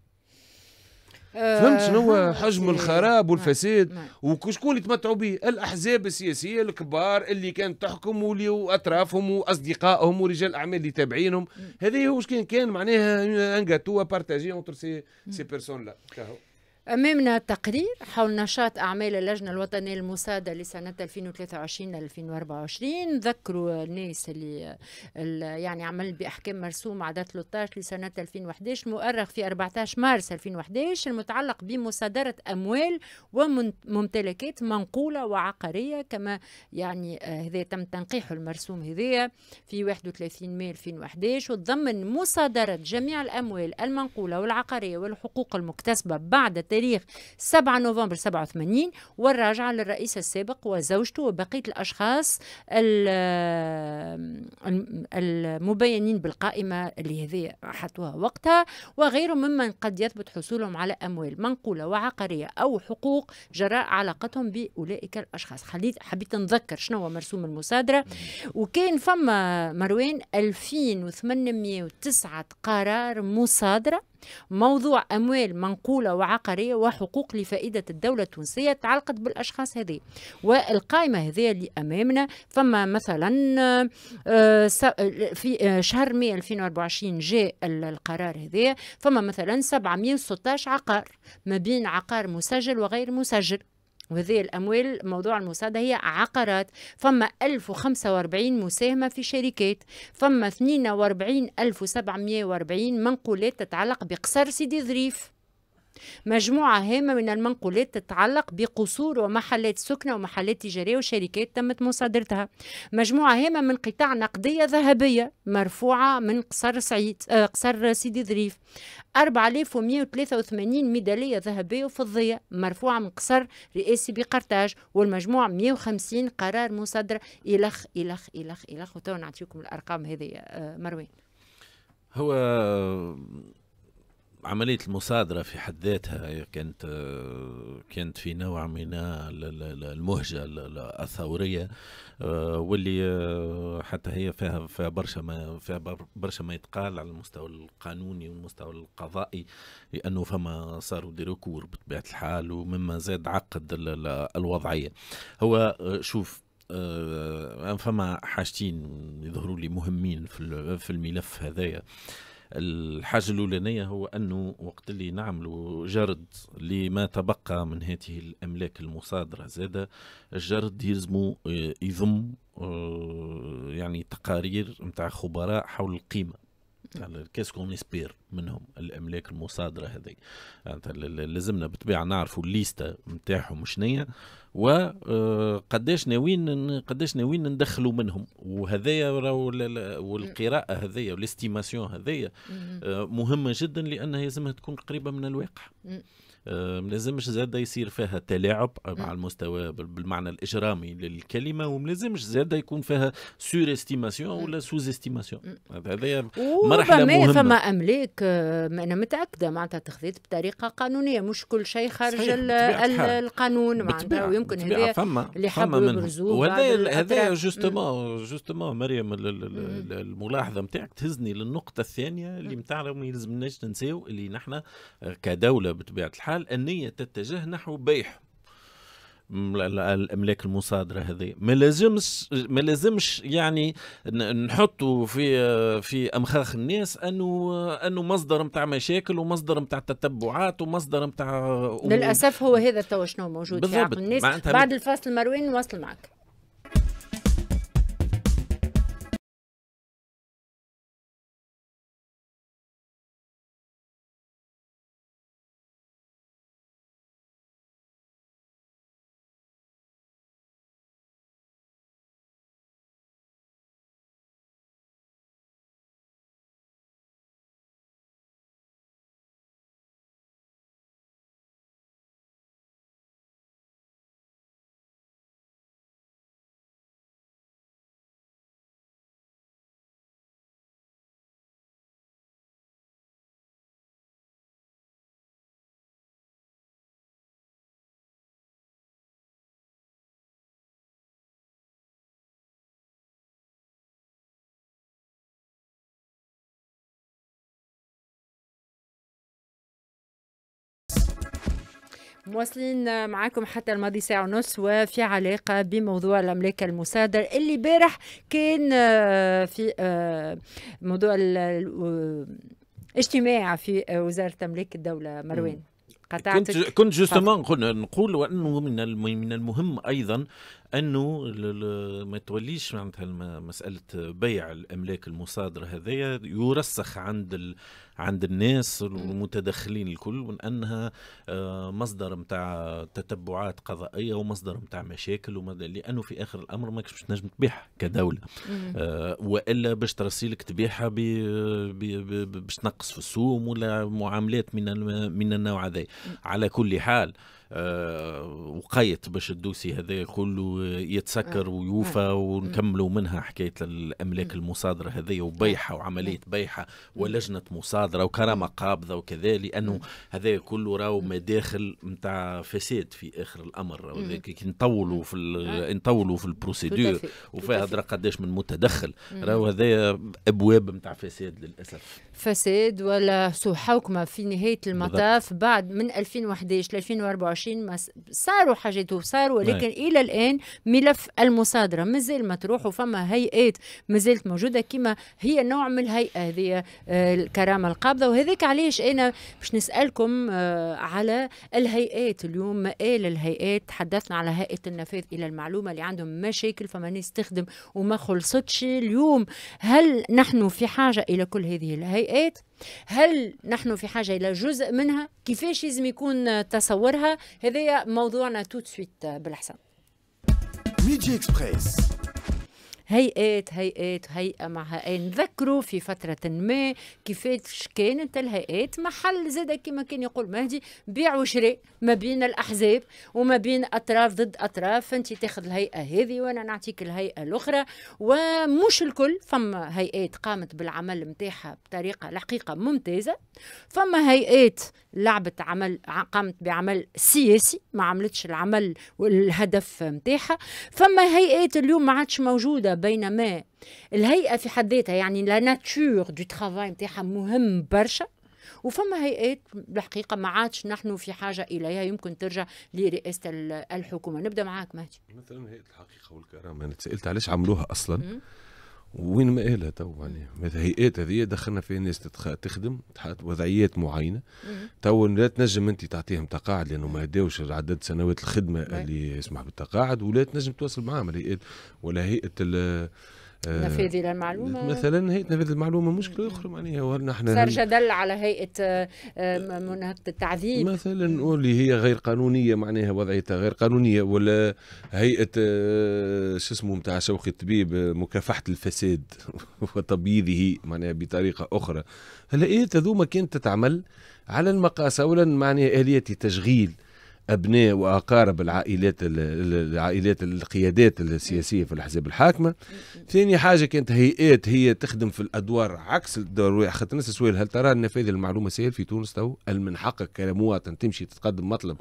Speaker 1: فهمت آه، شنو حجم إيه. الخراب
Speaker 3: نعم. والفساد نعم. وشكون اللي تمتعوا به الاحزاب السياسيه الكبار اللي كانت تحكم واطرافهم واصدقائهم ورجال الاعمال اللي تابعينهم نعم. هذه هو كان كان معناها ان بارتاجي اونتر سي سي بيرسون لا
Speaker 1: أمامنا تقرير حول نشاط أعمال اللجنة الوطنية المساعدة لسنة 2023-2024 ذكروا الناس اللي, يعني عمل بأحكام مرسوم عدد 13 لسنة 2011 مؤرخ في 14 مارس 2011 المتعلق بمصادرة أموال وممتلكات منقولة وعقارية كما يعني آه، هذا تم تنقيح المرسوم هذا في 31 ماي 2011 وتضمن مصادرة جميع الأموال المنقولة والعقارية والحقوق المكتسبة بعد تاريخ 7 نوفمبر 87 والراجعة للرئيس السابق وزوجته وبقية الأشخاص المبينين بالقائمة اللي هذه حطوها وقتها وغيرهم ممن قد يثبت حصولهم على أموال منقولة وعقارية أو حقوق جراء علاقتهم بأولئك الأشخاص خليت حبيت نذكر شنو هو مرسوم المصادرة وكان فما مروان 2809 قرار مصادرة موضوع أموال منقولة وعقارية وحقوق لفائدة الدولة التونسية تعلقت بالأشخاص هذه والقائمة هذه اللي أمامنا فما مثلا آه، آه، في آه، شهر مي 2024 جاء القرار هذه فما مثلا 716 عقار ما بين عقار مسجل وغير مسجل وهذه الأموال موضوع المساعدة هي عقارات فما 1045 مساهمة في شركات فما 42740 منقولات تتعلق بقصر سيدي ظريف مجموعة هامة من المنقولات تتعلق بقصور ومحلات سكنة ومحلات تجارية وشركات تمت مصادرتها مجموعة هامة من قطاع نقدية ذهبية مرفوعة من قصر سعيد آه قصر سيدي ظريف 4183 ميدالية ذهبية وفضية مرفوعة من قصر رئاسي بقرطاج والمجموع 150 قرار مصادرة إلخ إلخ إلخ إلخ وتو نعطيكم الأرقام هذه آه مروان
Speaker 2: هو عملية المصادرة في حد ذاتها كانت كانت في نوع من المهجة الثورية آه، واللي آه، حتى هي فيها فيها برشا ما فيها برشا ما يتقال على المستوى القانوني والمستوى القضائي لأنه فما صاروا دي ركور بطبيعة الحال ومما زاد عقد الوضعية هو آه، شوف فما حاجتين يظهروا لي مهمين في الملف هذايا الحاجه الاولانيه هو انه وقت اللي نعملوا جرد لما تبقى من هذه الاملاك المصادره زاده الجرد يلزمو آه، يضم آه، يعني تقارير نتاع خبراء حول القيمه كيس كون اسبير منهم الاملاك المصادره هذه لازمنا بطبيعه نعرفوا الليسته نتاعهم شنيا وقداش آه، ناويين قداش ناويين ندخلوا منهم وهذايا والقراءه هذايا والاستيماسيون هذايا آه، مهمه جدا لانها لازمها تكون قريبه من الواقع آه، ما لازمش زاده يصير فيها تلاعب آه، مع المستوى بالمعنى الاجرامي للكلمه وما لازمش زاده يكون فيها سور استيماسيون ولا سوز استيماسيون هذا مرحله مهمه فما
Speaker 1: املاك آه، انا متاكده معناتها تخذيت بطريقه قانونيه مش كل شيء خارج القانون معناتها ويمكن هذا اللي حبوا يبرزوه وهذا هذا
Speaker 2: جوستومون جوستومون مريم الملاحظه نتاعك تهزني للنقطه الثانيه اللي نتاع ما يلزمناش ننساو اللي نحن كدوله بطبيعه الحال الحال النية تتجه نحو بيع الاملاك المصادره هذه ما لازمش ما لازمش يعني نحطوا في في امخاخ الناس انه انه مصدر نتاع مشاكل ومصدر نتاع تتبعات ومصدر نتاع للاسف
Speaker 1: هو هذا توا شنو موجود بالضبط. في عقل الناس بعد الفاصل مروين نواصل معك مواصلين معاكم حتى الماضي ساعة ونص وفي علاقة بموضوع الأملاك المصادر اللي بارح كان آه، في آه، موضوع الاجتماع في آه، وزارة أملاك الدولة مروان قطعتك كنت كنت جوستومون
Speaker 2: نقول وانه من من المهم ايضا انه ما توليش معناتها مساله بيع الاملاك المصادره هذايا يرسخ عند ال... عند الناس المتدخلين الكل من انها آه، مصدر نتاع تتبعات قضائيه ومصدر نتاع مشاكل ومد... لانه في اخر الامر ماكش باش تنجم تبيعها كدوله آه، والا باش ترسيلك تبيعها باش تنقص في السوم ولا معاملات من من النوع هذا على كل حال آه، وقيت باش الدوسي هذا كله يتسكر آه، ويوفى آه. ونكملوا منها حكايه الاملاك المصادره هذه وبيعها وعمليه بيعها ولجنه مصادره وكرامه قابضه وكذا لانه هذا كله راهو مداخل نتاع فساد في اخر الامر كي نطولوا في نطولوا في البروسيدور وفيها هدرا قداش من متدخل راهو هذا ابواب نتاع فساد للاسف
Speaker 1: فساد ولا سوء حوكمه في نهايه المطاف بعد من 2011 ل 2024 2020 ما صاروا حاجات وصاروا ولكن نعم. الى الان ملف المصادره مازال مطروح وفما هيئات مازالت موجوده كما هي نوع من الهيئه هذه آه، الكرامه القابضه وهذاك علاش انا باش نسالكم آه، على الهيئات اليوم قال الهيئات تحدثنا على هيئه النفاذ الى المعلومه اللي عندهم مشاكل فما ناس تخدم وما خلصتش اليوم هل نحن في حاجه الى كل هذه الهيئات هل نحن في حاجة إلى جزء منها كيفاش لازم يكون تصورها هذا موضوعنا توت سويت بالحسن
Speaker 2: ميجي اكسبريس
Speaker 1: هيئات هيئات هيئه مع هيئه نذكروا في فتره ما كيفاش كانت الهيئات محل زاد كما كان يقول مهدي بيع وشراء ما بين الاحزاب وما بين اطراف ضد اطراف انت تاخذ الهيئه هذه وانا نعطيك الهيئه الاخرى ومش الكل فما هيئات قامت بالعمل نتاعها بطريقه الحقيقه ممتازه فما هيئات لعبت عمل قامت بعمل سياسي ما عملتش العمل والهدف نتاعها فما هيئات اليوم ما عادش موجوده بينما الهيئه في حد ذاتها يعني لا ناتور دو ترافاي نتاعها مهم برشا وفما هيئات الحقيقه ما عادش نحن في حاجه اليها يمكن ترجع لرئاسه الحكومه نبدا معاك مهدي مثلا هيئه الحقيقه والكرامه
Speaker 3: انا تسالت علاش عملوها اصلا وين ما قالها تو يعني الهيئات هذه دخلنا فيها ناس تخدم تحط وضعيات معينه تو لا تنجم انت تعطيهم تقاعد لانه ما هداوش عدد سنوات الخدمه نعم. اللي يسمح بالتقاعد ولا تنجم تواصل معاهم الهيئات ولا هيئه آه، نفاذ
Speaker 1: للمعلومة مثلا
Speaker 3: هيئه نفاذ المعلومه مشكله اخرى معناها نحن صار
Speaker 1: جدل على هيئه آه، مناهضة التعذيب
Speaker 3: مثلا واللي هي غير قانونيه معناها وضعيتها غير قانونيه ولا هيئه آه، شو اسمه نتاع شوقي الطبيب مكافحه الفساد وتبييضه معناها بطريقه اخرى هلا هذوما إيه، كانت تتعمل على المقاس اولا معناها اليه تشغيل ابناء واقارب العائلات العائلات القيادات السياسيه في الاحزاب الحاكمه ثاني حاجه كانت هيئات هي تخدم في الادوار عكس الدور خاطر الناس سؤال هل ترى النفاذ المعلومه سهل في تونس تو من حقك كمواطن تمشي تتقدم مطلب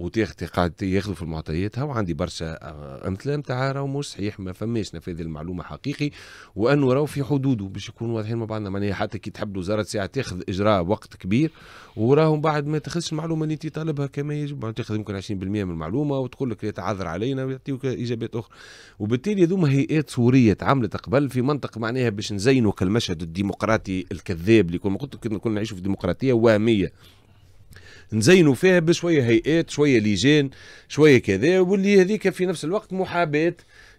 Speaker 3: وتاخذ قاعد ياخذوا في معطياتها وعندي برشا آه، امثله نتاع راهو مش صحيح ما فماش نفاذ المعلومه حقيقي وانه راهو في حدوده باش يكونوا واضحين مع بعضنا معناها حتى كي تحب الوزاره ساعه تاخذ اجراء وقت كبير وراهو بعد ما تاخذش المعلومه اللي انت طالبها كما يجب تاخذ يمكن 20% من المعلومه وتقول لك تعذر علينا ويعطيوك اجابات اخرى وبالتالي هذوما هيئات صوريه تعملت قبل في منطق معناها باش نزينوا كالمشهد الديمقراطي الكذاب اللي كنا قلت كنا نعيشوا في ديمقراطيه وهميه نزينوا فيها بشويه هيئات شويه لجان شويه كذا واللي هذيك في نفس الوقت محاباه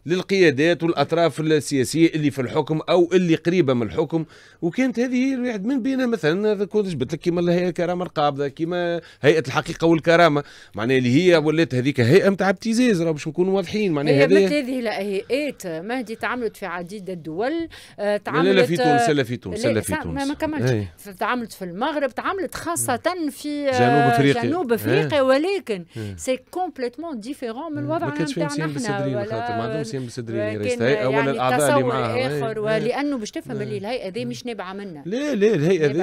Speaker 3: للقيادات والأطراف السياسية اللي في الحكم أو اللي قريبة من الحكم وكانت هذه واحد من بينها مثلا كنت جبت لك كما الهيئة الكرامة القابضة كما هيئة الحقيقة والكرامة معناها اللي هي ولات هذيك هيئة نتاع ابتزاز راه باش نكونوا واضحين معناها هي مثل
Speaker 1: هذه هيئات مهدي تعاملت في عديد الدول آه، تعاملت لا لا في تونس لا في تونس لا في تونس ما كملتش تعاملت في المغرب تعاملت خاصة في آه، جنوب افريقيا جنوب افريقيا ولكن سي كومبليتمون ديفيرون من الوضع نتاعنا احنا نسيم بصدري رئيس الهيئه يعني ولا الاعضاء اللي معاها اخر إيه. ولانه باش تفهم اللي الهيئه دي إيه. مش نابعه منا
Speaker 3: لا لا الهيئه دي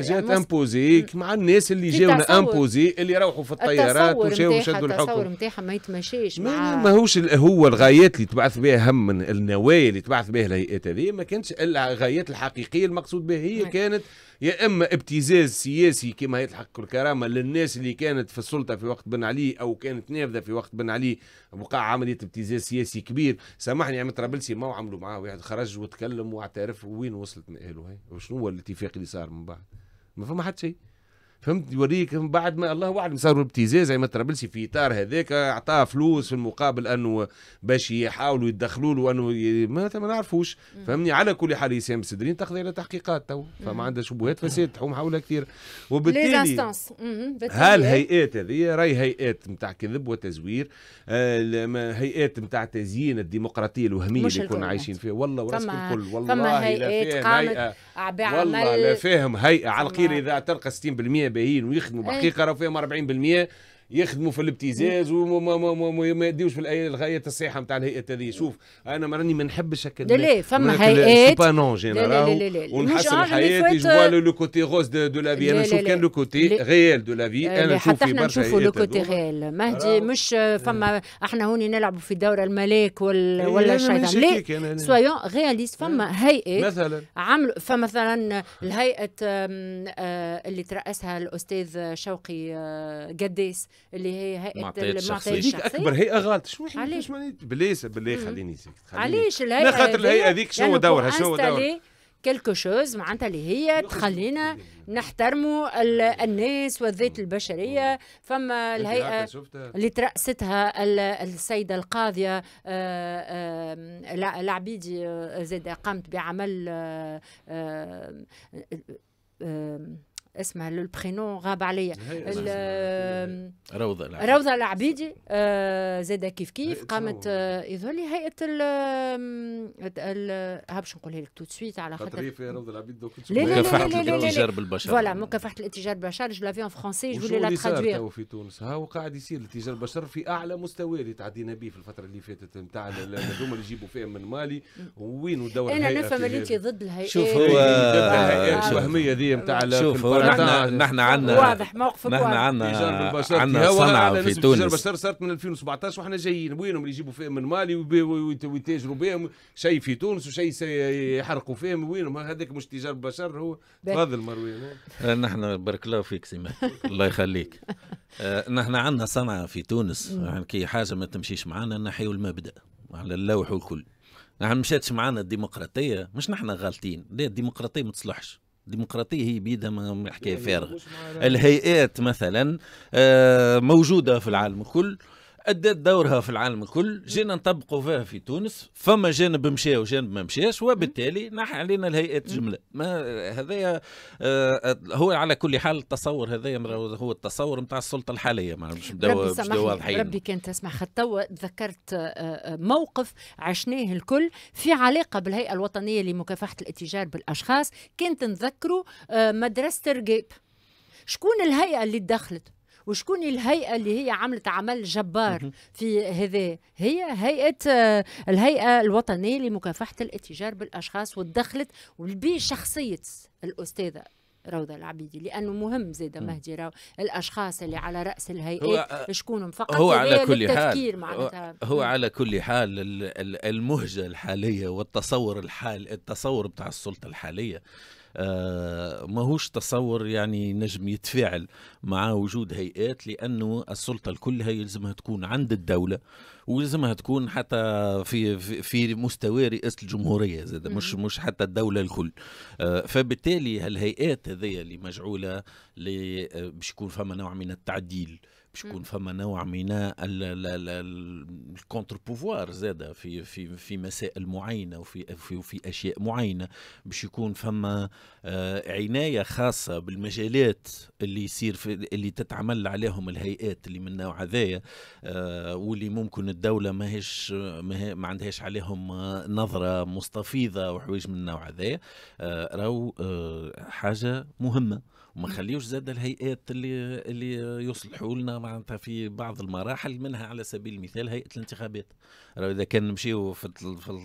Speaker 3: جات يعني امبوزيك مع الناس اللي جاونا امبوزي اللي روحوا في الطيارات وشاو شدوا الحكم التصور
Speaker 1: نتاعهم ما يتمشيش مع ما
Speaker 3: هوش هو الغايات اللي تبعث بها هم النوايا اللي تبعث بها الهيئات هذه ما كانتش الغايات الحقيقيه المقصود بها هي نعم. كانت يا اما ابتزاز سياسي كما يلحق الكرامه للناس اللي كانت في السلطه في وقت بن علي او كانت نافذه في وقت بن علي وقع عمليه ابتزاز سياسي كبير سامحني عم طرابلسي ما عملوا معاه واحد خرج وتكلم واعترف وين وصلت مأهله هاي وشنو هو الاتفاق اللي صار من بعد ما فما حد شيء فهمت يوريك من بعد ما الله اعلم صاروا ابتزاز زي ما ترابلسي في اطار هذاك اعطاه فلوس في المقابل انه باش يحاولوا يدخلوا له انه ي... ما ما نعرفوش فهمني على كل حال يسام سدرين تقضي على تحقيقات تو فما عندها شبهات فساد تحوم حولها كثير وبالتالي
Speaker 1: هالهيئات
Speaker 3: هذه راي هيئات نتاع كذب وتزوير آه، هيئات نتاع تزيين الديمقراطيه الوهميه اللي كنا عايشين فيها والله ورسم الكل والله لا فيها هيئه والله لا فاهم هيئه على القيل اذا ترقى 60% باهيين ويخدموا إيه. بحقيقه راهو فيهم 40% يخدموا في الابتزاز وما يديوش في الغايه الصحيحه نتاع الهيئه هذه شوف انا راني ما نحبش هكا لا لا فما هيئات لا نون جينيرال ونحسن حياتي جوا لو كوتي غوز دو لا في انا نشوف كان لو كوتي غيال دو لا في انا نشوف حتى احنا نشوفوا لو كوتي
Speaker 1: غيال مهدي مش فما احنا هوني نلعبوا في دور الملاك ولا الشيطان لا سويون غياليست فما هيئات مثلا عملوا فمثلا الهيئه اللي ترأسها الاستاذ شوقي قديس اللي هي هيئه المعطيات الشخصيه اكبر هيئه غلط شنو علاش بالله
Speaker 3: بلي خليني ساكت علاش الهيئه خاطر الهيئه هذيك شنو دورها شنو دورها
Speaker 1: كلكو شوز معناتها اللي هي تخلينا نحترموا الناس والذات البشريه فما الهيئه اللي تراستها السيده القاضيه العبيدي آه، آه، آه، زاد قامت بعمل اسمها لو غاب عليا
Speaker 2: روضه العبيدي روضه
Speaker 1: العبيدي آه، زاده كيف كيف قامت آه، يظهر لي هيئه ال باش نقولها لك تو سويت على خاطر في روضه العبيدي لا الاتجار بالبشر فوالا مكافحه الاتجار بالبشر جو لافي اون فرونسي جو لي لا تخادوير
Speaker 3: في تونس ها وقاعد يصير الاتجار بالبشر في اعلى مستوى اللي تعدينا به في الفتره اللي فاتت نتاع هذوما اللي يجيبوا فيها من مالي وين الهيئه انا نفهم اللي انت ضد الهيئه شوف إيه، هو الوهميه هذه نتاع شوف هو نحن نحن عندنا
Speaker 2: واضح موقفك نحن عندنا عندنا صنعة في تونس تجربة
Speaker 3: صارت من 2017 واحنا جايين وينهم اللي يجيبوا فيها من مالي ويتاجروا بهم شيء في تونس وشيء يحرقوا فيهم وينهم هذاك مش تجار بشر هو تفضل مروان نعم.
Speaker 2: آه، نحن بارك الله فيك سيما الله يخليك آه، نحن عندنا صنعة في تونس يعني كي حاجة ما تمشيش معنا نحيوا المبدأ على اللوح والكل نحن مشاتش معنا الديمقراطية مش نحن غالطين لا الديمقراطية ما تصلحش الديمقراطية هي بيدها ما حكاية يعني فارغة الهيئات مثلا آه، موجودة في العالم الكل ادت دورها في العالم الكل جينا نطبقوا فيها في تونس فما جانب مشى وجانب ما مشاش وبالتالي نحى علينا الهيئات جمله ما هذايا آه هو على كل حال التصور هذايا هو التصور نتاع السلطه الحاليه ما مش واضحين ربي
Speaker 1: كان تسمع خطوة ذكرت آه، آه، موقف عشناه الكل في علاقه بالهيئه الوطنيه لمكافحه الاتجار بالاشخاص كانت نذكروا آه، مدرسه الرقاب شكون الهيئه اللي دخلت وشكون الهيئه اللي هي عملت عمل جبار في هذا هي هيئه الهيئه الوطنيه لمكافحه الاتجار بالاشخاص ودخلت بشخصيه الاستاذه روضة العبيدي لأنه مهم زيدا مهدي راو الأشخاص اللي على رأس الهيئات شكون فقط هو على كل حال هو
Speaker 2: على كل حال المهجة الحالية والتصور الحال التصور بتاع السلطة الحالية آه، ماهوش تصور يعني نجم يتفاعل مع وجود هيئات لانه السلطه الكلها يلزمها تكون عند الدوله ويلزمها تكون حتى في في مستوى رئاسه الجمهوريه زاد مش مش حتى الدوله الكل آه، فبالتالي هالهيئات هذيا اللي مجعوله آه، باش يكون فما نوع من التعديل باش يكون فما نوع من الكونتر بوفوار زاد في في في مسائل معينه وفي في, في اشياء معينه باش يكون فما آه، عنايه خاصه بالمجالات اللي يصير في اللي تتعمل عليهم الهيئات اللي من النوع هذايا آه، واللي ممكن الدوله ماهيش ما عندهاش عليهم آه، نظره مستفيضه وحوايج من النوع هذايا راهو حاجه مهمه وما نخليوش زاد الهيئات اللي اللي يصلحوا لنا معناتها في بعض المراحل منها على سبيل المثال هيئه الانتخابات راه اذا كان نمشيو في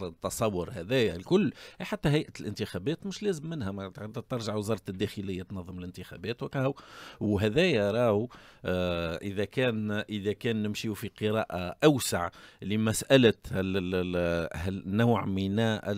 Speaker 2: التصور هذايا الكل حتى هيئه الانتخابات مش لازم منها معناتها ترجع وزاره الداخليه تنظم الانتخابات وكهو وهذايا راهو آه اذا كان اذا كان نمشيو في قراءه اوسع لمساله هل نوع من ما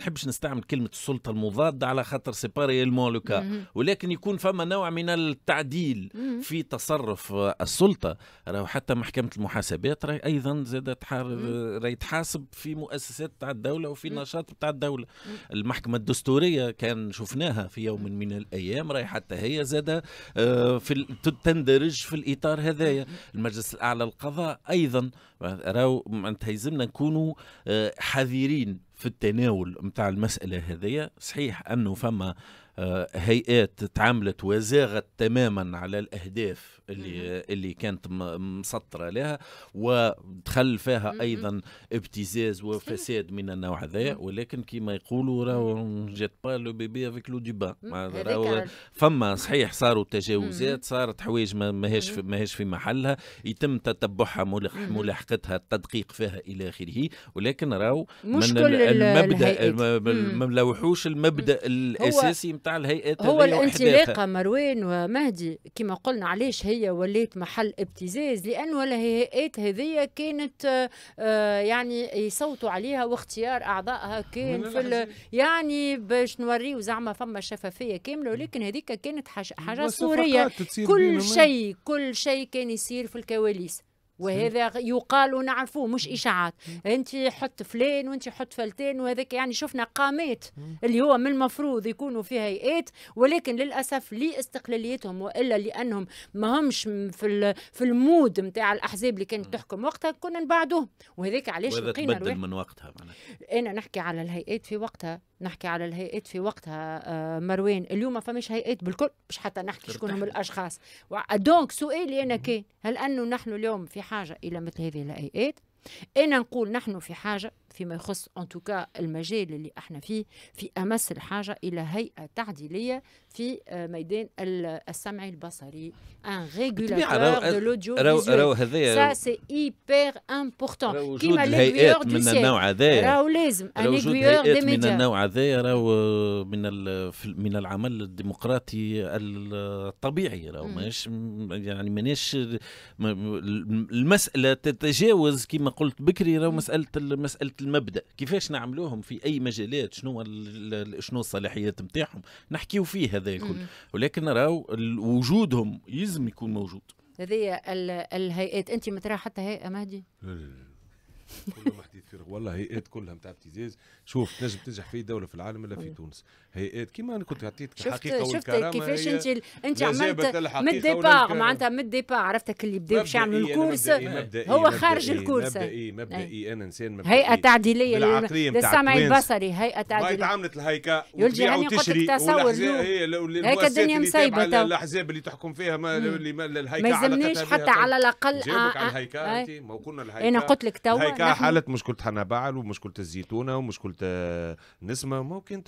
Speaker 2: نحبش نستعمل كلمه السلطه المضاده على خاطر سيباري المولوكا ولكن يكون فما نوع من التعديل في تصرف السلطه راهو حتى محكمه المحاسبات راهي ايضا زاد راهي تحاسب في مؤسسات تاع الدوله وفي نشاط تاع الدوله المحكمه الدستوريه كان شفناها في يوم من الايام راي حتى هي زاده آه، في تندرج في الاطار هذايا المجلس الاعلى للقضاء ايضا راهو معناتها يلزمنا نكونوا آه، حذرين في التناول نتاع المساله هذيا صحيح انه فما هيئات تعاملت وزاغت تماما على الاهداف اللي اللي كانت مسطره لها ودخل فيها ايضا ابتزاز وفساد من النوع هذا ولكن كما يقولوا راهو جات با لو بيبي افيك لو ديبا فما صحيح صاروا تجاوزات صارت حوايج ماهيش ماهيش في محلها يتم تتبعها ملاحقتها التدقيق فيها الى اخره ولكن راهو من المبدا ما لوحوش المبدا الاساسي نتاع الهيئات هو الانطلاقه
Speaker 1: مروان ومهدي كما قلنا علاش هي ولات محل ابتزاز لانه الهيئات هذية كانت آه، يعني يصوتوا عليها واختيار اعضائها كان في يعني باش نوريو زعما فما شفافيه كامله ولكن هذيك كانت حاجه صوريه كل شيء كل شيء كان يصير في الكواليس وهذا يقال ونعرفوه مش اشاعات انت حط فلان وانت حط فلتان وهذاك يعني شفنا قامات اللي هو من المفروض يكونوا في هيئات ولكن للاسف لاستقلاليتهم والا لانهم ما همش في في المود نتاع الاحزاب اللي كانت تحكم وقتها كنا نبعدوهم وهذاك علاش لقينا تبدل من
Speaker 2: وقتها معناها
Speaker 1: انا نحكي على الهيئات في وقتها نحكي على الهيئات في وقتها آه، مروان اليوم ما فماش هيئات بالكل مش حتى نحكي شكون هم الاشخاص دونك سؤالي انا كان هل انه نحن اليوم في حاجه الى مثل هذه الهيئات انا نقول نحن في حاجه فيما يخص ان توكا المجال اللي احنا فيه في امس الحاجه الى هيئه تعديليه في آه، ميدان السمعي البصري ان ريغولاتور دو لوديو راهو هذايا سا سي ايبر امبورتون كيما الهيئات من النوع هذايا راهو لازم ان هيئات من النوع
Speaker 2: هذايا راهو من من العمل الديمقراطي الطبيعي راهو ماهيش يعني ماناش المساله تتجاوز كما قلت بكري راهو مساله مساله المبدا كيفاش نعملوهم في اي مجالات شنو شنو الصلاحيات نتاعهم نحكيو فيه هذا الكل ولكن
Speaker 3: راهو وجودهم يلزم يكون موجود
Speaker 1: هذه الهيئات انت مترا حتى هيئه مهدي
Speaker 3: كلهم حديث فرق والله هيئات كلها نتاع ابتزاز شوف تنجم تنجح في دوله في العالم الا في أيوه. تونس هيئات كيما انا كنت عطيتك الحقيقه شفت كيفاش انت انت عملت من الديبار معناتها
Speaker 1: من الديبار عرفتك اللي بدا باش يعمل الكورس هو خارج الكورس مبدئي
Speaker 3: مبدئي انا انسان مبدئي هيئه تعديليه للسمع البصري
Speaker 1: هيئه تعديليه
Speaker 3: عملت الهيكه يلجا قلت لك تصور هيك الدنيا مصيبه الاحزاب اللي تحكم فيها ما اللي الهيكه ما يلزمنيش حتى على الاقل انا قلت لك تو الهيكه حالة مشكله بعل ومشكله الزيتونه ومشكله كانت آه، نسمه ممكن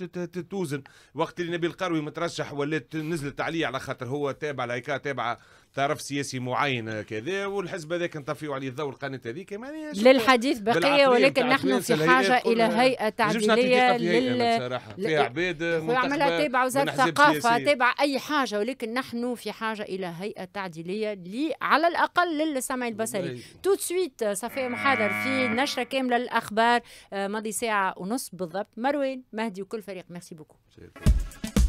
Speaker 3: توزن وقت اللي نبيل القروي مترشح ولات نزلت عليه على خاطر هو تابع لايكا تابعه طرف سياسي معين كذا والحزب هذاك نطفيو عليه الضوء القناه هذيك
Speaker 1: للحديث بقيه ولكن نحن في حاجه الى هيئه تعديليه لل فيها عباد يعملها تابع وزاره الثقافه تابع اي حاجه ولكن نحن في حاجه الى هيئه تعديليه لي على الاقل للسمع البصري تو سويت صفيه محاضر في نشره كامله للاخبار آه، ماضي ساعه ونص بالضبط مروان مهدي وكل فريق ميرسي بوكو